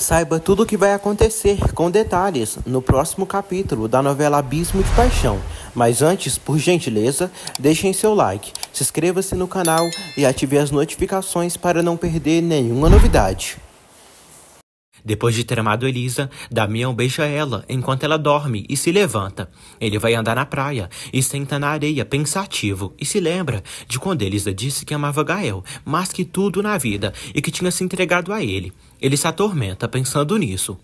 Saiba tudo o que vai acontecer com detalhes no próximo capítulo da novela Abismo de Paixão. Mas antes, por gentileza, deixem seu like, se inscreva-se no canal e ative as notificações para não perder nenhuma novidade. Depois de ter amado Elisa, Damião beija ela enquanto ela dorme e se levanta. Ele vai andar na praia e senta na areia pensativo e se lembra de quando Elisa disse que amava Gael, mas que tudo na vida e que tinha se entregado a ele. Ele se atormenta pensando nisso.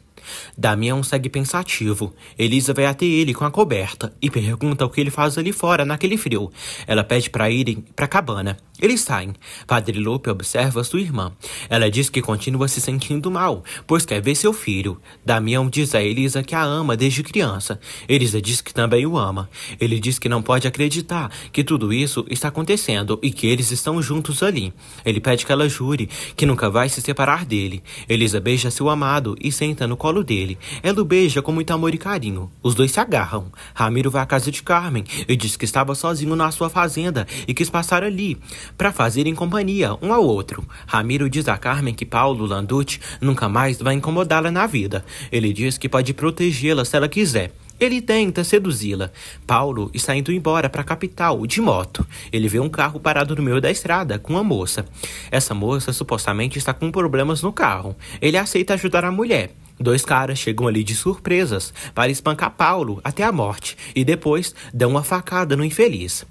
Damião segue pensativo. Elisa vai até ele com a coberta e pergunta o que ele faz ali fora naquele frio. Ela pede para irem para a cabana. Eles saem. Padre Lope observa sua irmã. Ela diz que continua se sentindo mal, pois quer ver seu filho. Damião diz a Elisa que a ama desde criança. Elisa diz que também o ama. Ele diz que não pode acreditar que tudo isso está acontecendo e que eles estão juntos ali. Ele pede que ela jure que nunca vai se separar dele. Elisa beija seu amado e senta no colo colo dele. Ela o beija com muito amor e carinho. Os dois se agarram. Ramiro vai à casa de Carmen e diz que estava sozinho na sua fazenda e quis passar ali para fazerem companhia um ao outro. Ramiro diz a Carmen que Paulo Landucci nunca mais vai incomodá-la na vida. Ele diz que pode protegê-la se ela quiser. Ele tenta seduzi-la. Paulo está indo embora para a capital de moto. Ele vê um carro parado no meio da estrada com uma moça. Essa moça supostamente está com problemas no carro. Ele aceita ajudar a mulher. Dois caras chegam ali de surpresas para espancar Paulo até a morte e depois dão uma facada no infeliz.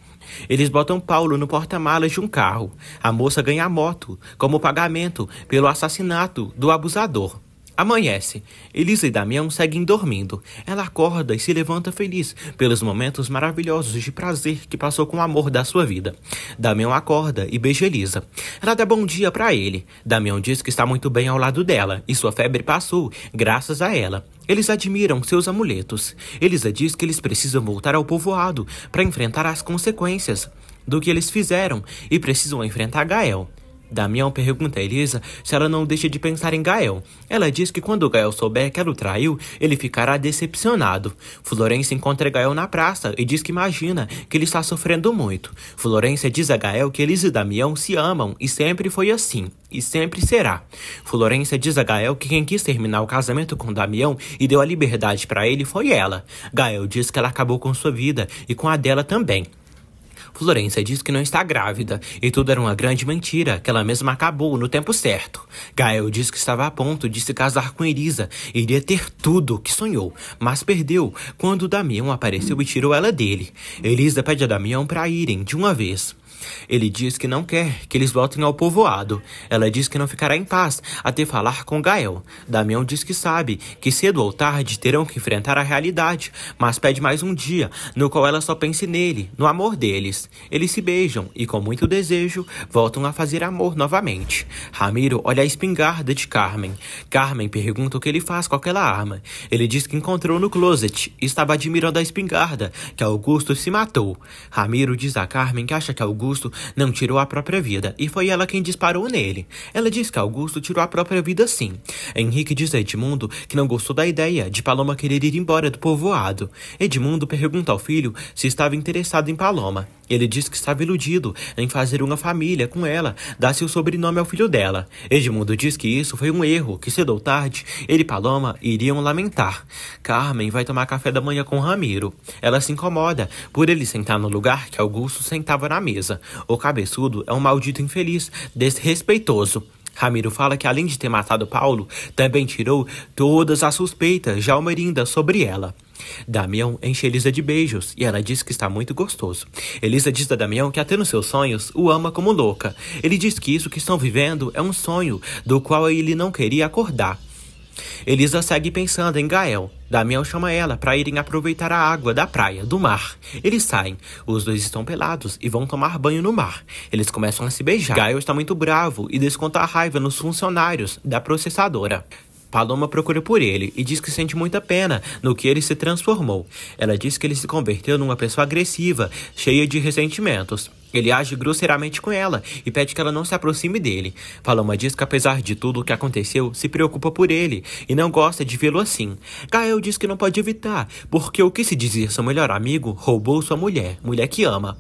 Eles botam Paulo no porta-malas de um carro. A moça ganha a moto como pagamento pelo assassinato do abusador. Amanhece. Elisa e Damião seguem dormindo. Ela acorda e se levanta feliz pelos momentos maravilhosos de prazer que passou com o amor da sua vida. Damião acorda e beija Elisa. Ela dá bom dia para ele. Damião diz que está muito bem ao lado dela e sua febre passou graças a ela. Eles admiram seus amuletos. Elisa diz que eles precisam voltar ao povoado para enfrentar as consequências do que eles fizeram e precisam enfrentar Gael. Damião pergunta a Elisa se ela não deixa de pensar em Gael. Ela diz que quando Gael souber que ela o traiu, ele ficará decepcionado. Florência encontra Gael na praça e diz que imagina que ele está sofrendo muito. Florência diz a Gael que Elisa e Damião se amam e sempre foi assim, e sempre será. Florência diz a Gael que quem quis terminar o casamento com Damião e deu a liberdade para ele foi ela. Gael diz que ela acabou com sua vida e com a dela também. Florença diz que não está grávida e tudo era uma grande mentira que ela mesma acabou no tempo certo. Gael diz que estava a ponto de se casar com Elisa e iria ter tudo que sonhou, mas perdeu quando Damião apareceu e tirou ela dele. Elisa pede a Damião para irem de uma vez. Ele diz que não quer que eles voltem ao povoado. Ela diz que não ficará em paz até falar com Gael. Damião diz que sabe que cedo ou tarde terão que enfrentar a realidade, mas pede mais um dia, no qual ela só pense nele, no amor deles. Eles se beijam e, com muito desejo, voltam a fazer amor novamente. Ramiro olha a espingarda de Carmen. Carmen pergunta o que ele faz com aquela arma. Ele diz que encontrou no closet e estava admirando a espingarda, que Augusto se matou. Ramiro diz a Carmen que acha que Augusto Augusto não tirou a própria vida e foi ela quem disparou nele. Ela diz que Augusto tirou a própria vida sim. Henrique diz a Edmundo que não gostou da ideia de Paloma querer ir embora do povoado. Edmundo pergunta ao filho se estava interessado em Paloma. Ele diz que estava iludido em fazer uma família com ela, dar seu sobrenome ao filho dela. Edmundo diz que isso foi um erro, que cedo ou tarde ele e Paloma iriam lamentar. Carmen vai tomar café da manhã com Ramiro. Ela se incomoda por ele sentar no lugar que Augusto sentava na mesa. O cabeçudo é um maldito infeliz, desrespeitoso. Ramiro fala que além de ter matado Paulo, também tirou todas as suspeitas de Almerinda sobre ela. Damião enche Elisa de beijos e ela diz que está muito gostoso. Elisa diz a Damião que até nos seus sonhos o ama como louca. Ele diz que isso que estão vivendo é um sonho do qual ele não queria acordar. Elisa segue pensando em Gael. Damião chama ela para irem aproveitar a água da praia, do mar. Eles saem. Os dois estão pelados e vão tomar banho no mar. Eles começam a se beijar. Gael está muito bravo e desconta a raiva nos funcionários da processadora. Paloma procura por ele e diz que sente muita pena no que ele se transformou. Ela diz que ele se converteu numa pessoa agressiva, cheia de ressentimentos. Ele age grosseiramente com ela e pede que ela não se aproxime dele. Paloma diz que apesar de tudo o que aconteceu, se preocupa por ele e não gosta de vê-lo assim. Gael diz que não pode evitar, porque o que se dizia seu melhor amigo roubou sua mulher, mulher que ama.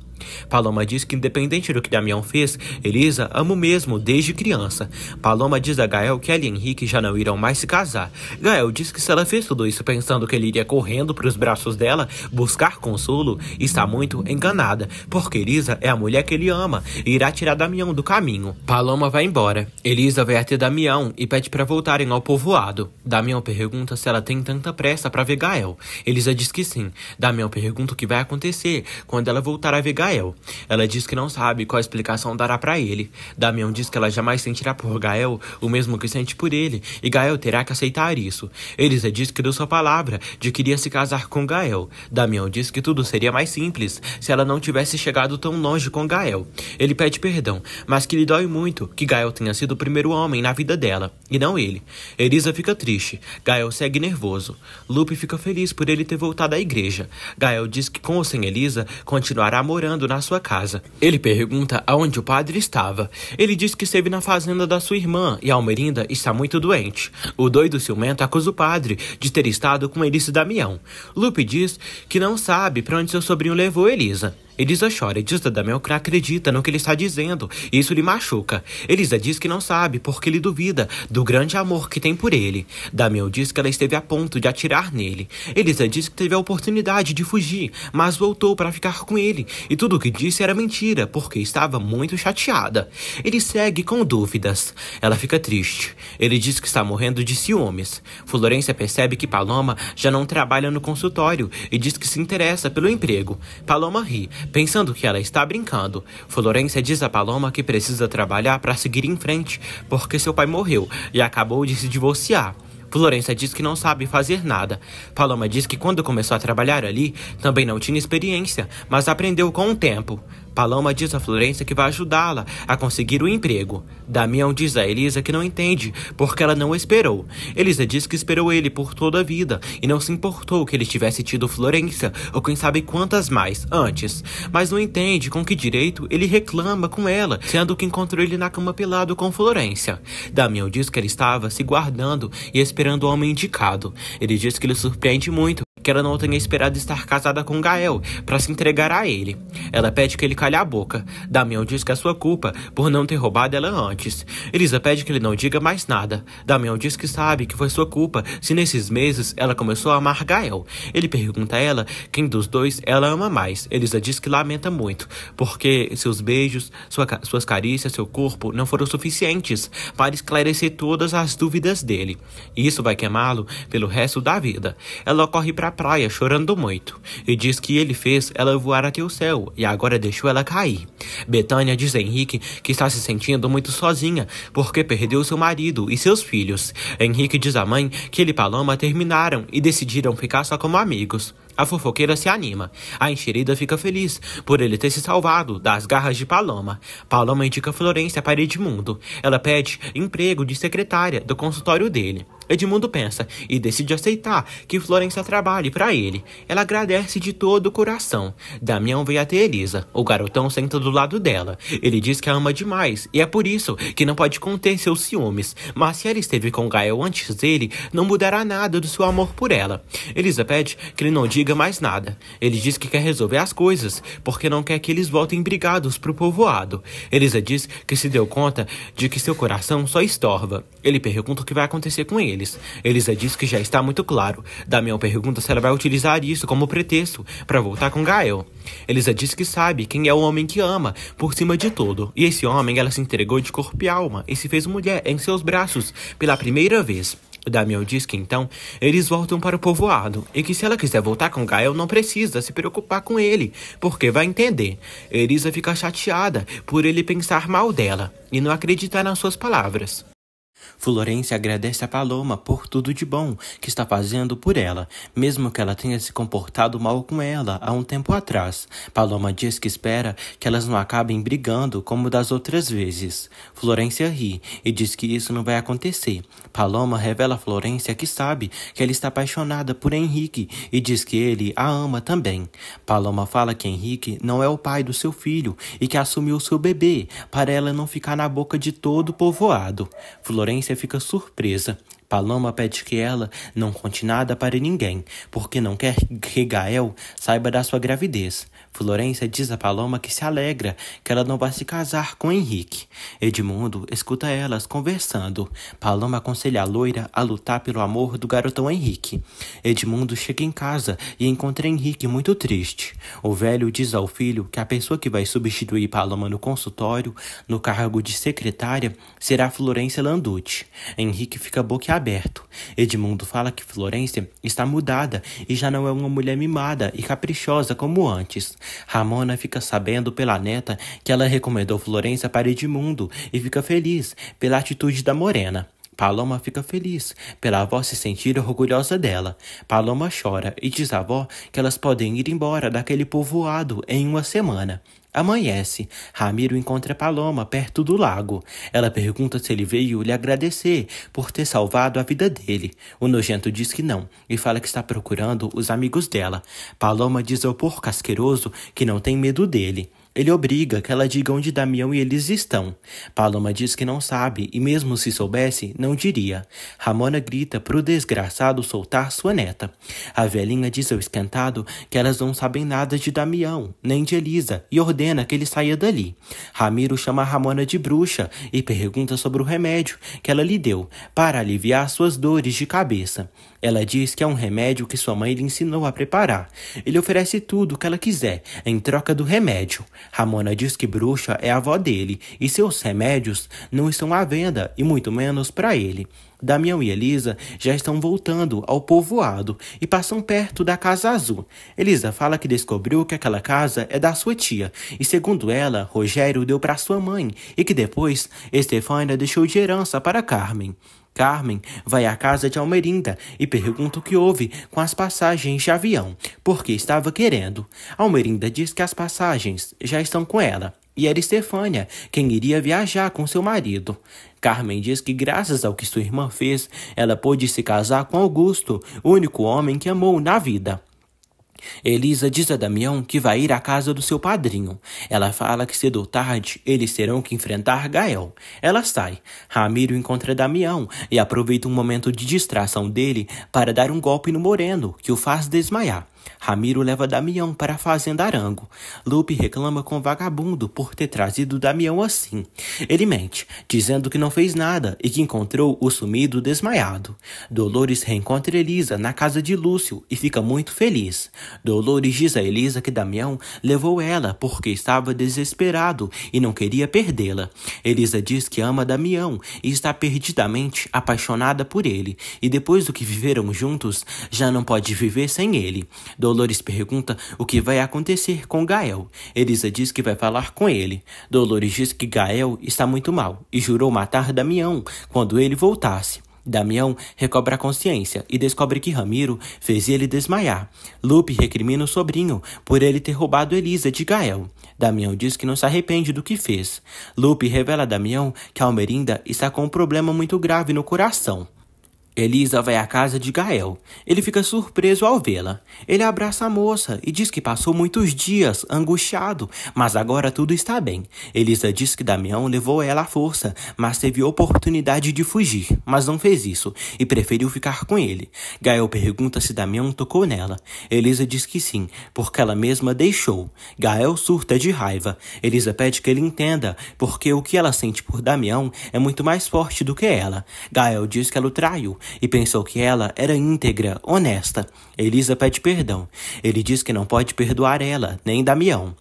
Paloma diz que, independente do que Damião fez, Elisa ama o mesmo desde criança. Paloma diz a Gael que ela e Henrique já não irão mais se casar. Gael diz que se ela fez tudo isso pensando que ele iria correndo para os braços dela buscar consolo, está muito enganada, porque Elisa é a mulher que ele ama e irá tirar Damião do caminho. Paloma vai embora. Elisa vai até Damião e pede para voltarem ao povoado. Damião pergunta se ela tem tanta pressa para ver Gael. Elisa diz que sim. Damião pergunta o que vai acontecer quando ela voltar a ver Gael. Gael. Ela diz que não sabe qual explicação dará para ele. Damião diz que ela jamais sentirá por Gael o mesmo que sente por ele, e Gael terá que aceitar isso. Elisa diz que deu sua palavra de que iria se casar com Gael. Damião diz que tudo seria mais simples se ela não tivesse chegado tão longe com Gael. Ele pede perdão, mas que lhe dói muito que Gael tenha sido o primeiro homem na vida dela, e não ele. Elisa fica triste, Gael segue nervoso. Lupe fica feliz por ele ter voltado à igreja. Gael diz que com ou sem Elisa continuará morando na sua casa. Ele pergunta aonde o padre estava. Ele diz que esteve na fazenda da sua irmã e Almerinda está muito doente. O doido ciumento acusa o padre de ter estado com Elisa Damião. Lupe diz que não sabe para onde seu sobrinho levou Elisa. Elisa oh, chora e diz que não acredita no que ele está dizendo. isso lhe machuca. Elisa diz que não sabe porque ele duvida do grande amor que tem por ele. Damel diz que ela esteve a ponto de atirar nele. Elisa diz que teve a oportunidade de fugir, mas voltou para ficar com ele. E tudo o que disse era mentira, porque estava muito chateada. Ele segue com dúvidas. Ela fica triste. Ele diz que está morrendo de ciúmes. Florência percebe que Paloma já não trabalha no consultório e diz que se interessa pelo emprego. Paloma ri Pensando que ela está brincando, Florência diz a Paloma que precisa trabalhar para seguir em frente porque seu pai morreu e acabou de se divorciar. Florença diz que não sabe fazer nada. Paloma diz que quando começou a trabalhar ali, também não tinha experiência, mas aprendeu com o tempo. Paloma diz a Florença que vai ajudá-la a conseguir o um emprego. Damião diz a Elisa que não entende, porque ela não esperou. Elisa diz que esperou ele por toda a vida e não se importou que ele tivesse tido Florença ou quem sabe quantas mais antes, mas não entende com que direito ele reclama com ela, sendo que encontrou ele na cama pelado com Florença. Damião diz que ele estava se guardando e esperando o homem indicado. Ele diz que ele surpreende muito que ela não tenha esperado estar casada com Gael para se entregar a ele. Ela pede que ele calhe a boca. Damião diz que é sua culpa por não ter roubado ela antes. Elisa pede que ele não diga mais nada. Damião diz que sabe que foi sua culpa se nesses meses ela começou a amar Gael. Ele pergunta a ela quem dos dois ela ama mais. Elisa diz que lamenta muito, porque seus beijos, sua, suas carícias, seu corpo não foram suficientes para esclarecer todas as dúvidas dele. Isso vai queimá-lo pelo resto da vida. Ela corre para praia chorando muito e diz que ele fez ela voar até o céu e agora deixou ela cair. Betânia diz a Henrique que está se sentindo muito sozinha porque perdeu seu marido e seus filhos. Henrique diz à mãe que ele e Paloma terminaram e decidiram ficar só como amigos. A fofoqueira se anima. A enxerida fica feliz por ele ter se salvado das garras de Paloma. Paloma indica Florência para Edmundo. Ela pede emprego de secretária do consultório dele. Edmundo pensa e decide aceitar que Florença trabalhe para ele. Ela agradece de todo o coração. Damião vem até Elisa. O garotão senta do lado dela. Ele diz que a ama demais e é por isso que não pode conter seus ciúmes. Mas se ela esteve com Gael antes dele, não mudará nada do seu amor por ela. Elisa pede que ele não diga mais nada. Ele diz que quer resolver as coisas, porque não quer que eles voltem brigados para o povoado. Elisa diz que se deu conta de que seu coração só estorva. Ele pergunta o que vai acontecer com ele deles. Elisa diz que já está muito claro. Damião pergunta se ela vai utilizar isso como pretexto para voltar com Gael. Elisa diz que sabe quem é o homem que ama, por cima de tudo. E esse homem ela se entregou de corpo e alma e se fez mulher em seus braços pela primeira vez. Damião diz que então eles voltam para o povoado e que se ela quiser voltar com Gael não precisa se preocupar com ele, porque vai entender. Elisa fica chateada por ele pensar mal dela e não acreditar nas suas palavras. Florência agradece a Paloma por tudo de bom que está fazendo por ela, mesmo que ela tenha se comportado mal com ela há um tempo atrás. Paloma diz que espera que elas não acabem brigando como das outras vezes. Florência ri e diz que isso não vai acontecer. Paloma revela a Florência que sabe que ela está apaixonada por Henrique e diz que ele a ama também. Paloma fala que Henrique não é o pai do seu filho e que assumiu seu bebê para ela não ficar na boca de todo o povoado. Florência Hortência fica surpresa. Paloma pede que ela não conte nada para ninguém, porque não quer que Gael saiba da sua gravidez. Florença diz a Paloma que se alegra que ela não vai se casar com Henrique. Edmundo escuta elas conversando. Paloma aconselha a loira a lutar pelo amor do garotão Henrique. Edmundo chega em casa e encontra Henrique muito triste. O velho diz ao filho que a pessoa que vai substituir Paloma no consultório, no cargo de secretária, será Florença Landucci. Henrique fica boquiaberto. Edmundo fala que Florença está mudada e já não é uma mulher mimada e caprichosa como antes. Ramona fica sabendo pela neta que ela recomendou Florença para Edmundo e fica feliz pela atitude da morena. Paloma fica feliz pela avó se sentir orgulhosa dela. Paloma chora e diz à avó que elas podem ir embora daquele povoado em uma semana. Amanhece. Ramiro encontra Paloma perto do lago. Ela pergunta se ele veio lhe agradecer por ter salvado a vida dele. O nojento diz que não e fala que está procurando os amigos dela. Paloma diz ao porco asqueroso que não tem medo dele. Ele obriga que ela diga onde Damião e eles estão. Paloma diz que não sabe e, mesmo se soubesse, não diria. Ramona grita para o desgraçado soltar sua neta. A velhinha diz ao esquentado que elas não sabem nada de Damião, nem de Elisa, e ordena que ele saia dali. Ramiro chama Ramona de bruxa e pergunta sobre o remédio que ela lhe deu para aliviar suas dores de cabeça. Ela diz que é um remédio que sua mãe lhe ensinou a preparar. Ele oferece tudo o que ela quiser, em troca do remédio. Ramona diz que Bruxa é a avó dele e seus remédios não estão à venda e muito menos para ele. Damião e Elisa já estão voltando ao povoado e passam perto da Casa Azul. Elisa fala que descobriu que aquela casa é da sua tia e, segundo ela, Rogério deu para sua mãe e que depois Estefânia deixou de herança para Carmen. Carmen vai à casa de Almerinda e pergunta o que houve com as passagens de avião, porque estava querendo. Almerinda diz que as passagens já estão com ela. E era Estefânia quem iria viajar com seu marido. Carmen diz que, graças ao que sua irmã fez, ela pôde se casar com Augusto, o único homem que amou na vida. Elisa diz a Damião que vai ir à casa do seu padrinho. Ela fala que cedo ou tarde eles terão que enfrentar Gael. Ela sai. Ramiro encontra Damião e aproveita um momento de distração dele para dar um golpe no Moreno, que o faz desmaiar. Ramiro leva Damião para a fazenda Arango. Lupe reclama com o vagabundo por ter trazido Damião assim. Ele mente, dizendo que não fez nada e que encontrou o sumido desmaiado. Dolores reencontra Elisa na casa de Lúcio e fica muito feliz. Dolores diz a Elisa que Damião levou ela porque estava desesperado e não queria perdê-la. Elisa diz que ama Damião e está perdidamente apaixonada por ele, e depois do que viveram juntos, já não pode viver sem ele. Dolores pergunta o que vai acontecer com Gael. Elisa diz que vai falar com ele. Dolores diz que Gael está muito mal e jurou matar Damião quando ele voltasse. Damião recobra a consciência e descobre que Ramiro fez ele desmaiar. Lupe recrimina o sobrinho por ele ter roubado Elisa de Gael. Damião diz que não se arrepende do que fez. Lupe revela a Damião que Almerinda está com um problema muito grave no coração. Elisa vai à casa de Gael. Ele fica surpreso ao vê-la. Ele abraça a moça e diz que passou muitos dias angustiado, mas agora tudo está bem. Elisa diz que Damião levou ela à força, mas teve oportunidade de fugir, mas não fez isso e preferiu ficar com ele. Gael pergunta se Damião tocou nela. Elisa diz que sim, porque ela mesma deixou. Gael surta de raiva. Elisa pede que ele entenda, porque o que ela sente por Damião é muito mais forte do que ela. Gael diz que ela o traiu e pensou que ela era íntegra, honesta. Elisa pede perdão. Ele diz que não pode perdoar ela, nem Damião.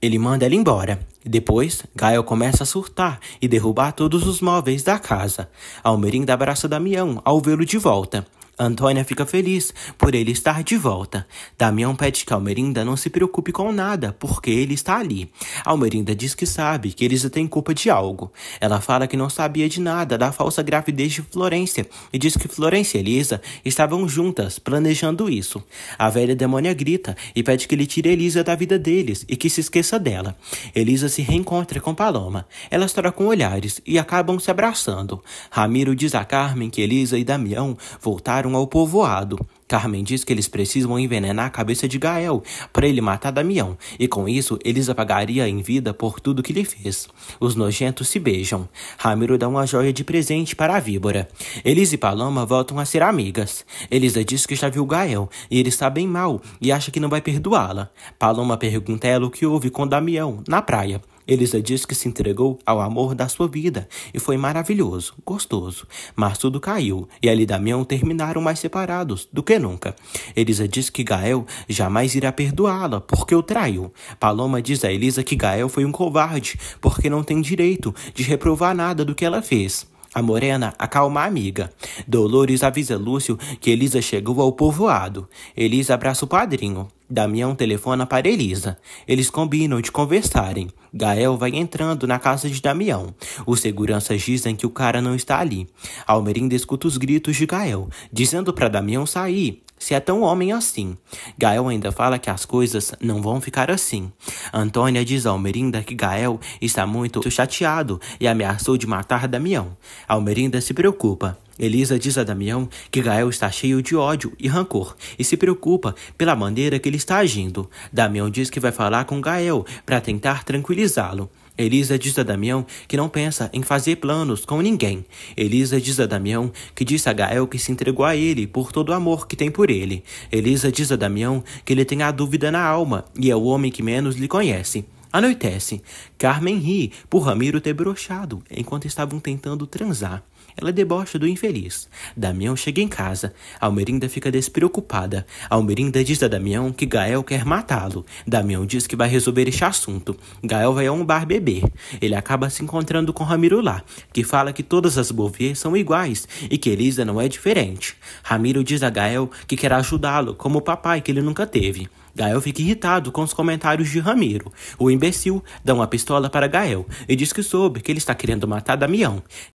Ele manda ela embora. Depois, Gael começa a surtar e derrubar todos os móveis da casa. Almerinda abraça Damião ao vê-lo de volta. Antônia fica feliz por ele estar de volta. Damião pede que Almerinda não se preocupe com nada, porque ele está ali. Almerinda diz que sabe que eles têm culpa de algo. Ela fala que não sabia de nada da falsa gravidez de Florência e diz que Florência e Elisa estavam juntas, planejando isso. A velha demônia grita e pede que ele tire Elisa da vida deles e que se esqueça dela. Elisa se reencontra com Paloma. Elas trocam olhares e acabam se abraçando. Ramiro diz a Carmen que Elisa e Damião voltaram chegaram ao povoado. Carmen diz que eles precisam envenenar a cabeça de Gael para ele matar Damião, e com isso eles apagaria em vida por tudo que lhe fez. Os nojentos se beijam. Ramiro dá uma joia de presente para a víbora. Elis e Paloma voltam a ser amigas. Elisa diz que já viu Gael e ele está bem mal e acha que não vai perdoá-la. Paloma pergunta a ela o que houve com Damião na praia. Elisa diz que se entregou ao amor da sua vida e foi maravilhoso, gostoso, mas tudo caiu e ela e Damião terminaram mais separados do que nunca. Elisa diz que Gael jamais irá perdoá-la porque o traiu. Paloma diz a Elisa que Gael foi um covarde porque não tem direito de reprovar nada do que ela fez. A morena acalma a amiga. Dolores avisa Lúcio que Elisa chegou ao povoado. Elisa abraça o padrinho. Damião telefona para Elisa. Eles combinam de conversarem. Gael vai entrando na casa de Damião. Os seguranças dizem que o cara não está ali. Almerinda escuta os gritos de Gael, dizendo para Damião sair se é tão homem assim. Gael ainda fala que as coisas não vão ficar assim. Antônia diz a Almerinda que Gael está muito chateado e ameaçou de matar Damião. Almerinda se preocupa. Elisa diz a Damião que Gael está cheio de ódio e rancor e se preocupa pela maneira que ele está agindo. Damião diz que vai falar com Gael para tentar tranquilizá-lo. Elisa diz a Damião que não pensa em fazer planos com ninguém. Elisa diz a Damião que disse a Gael que se entregou a ele por todo o amor que tem por ele. Elisa diz a Damião que ele tem a dúvida na alma e é o homem que menos lhe conhece. Anoitece. Carmen ri por Ramiro ter brochado enquanto estavam tentando transar. Ela debocha do infeliz. Damião chega em casa. Almerinda fica despreocupada. Almerinda diz a Damião que Gael quer matá-lo. Damião diz que vai resolver este assunto. Gael vai a um bar beber. Ele acaba se encontrando com Ramiro lá, que fala que todas as Bouvier são iguais e que Elisa não é diferente. Ramiro diz a Gael que quer ajudá-lo, como o papai que ele nunca teve. Gael fica irritado com os comentários de Ramiro. O imbecil dá uma pistola para Gael e diz que soube que ele está querendo matar Damião.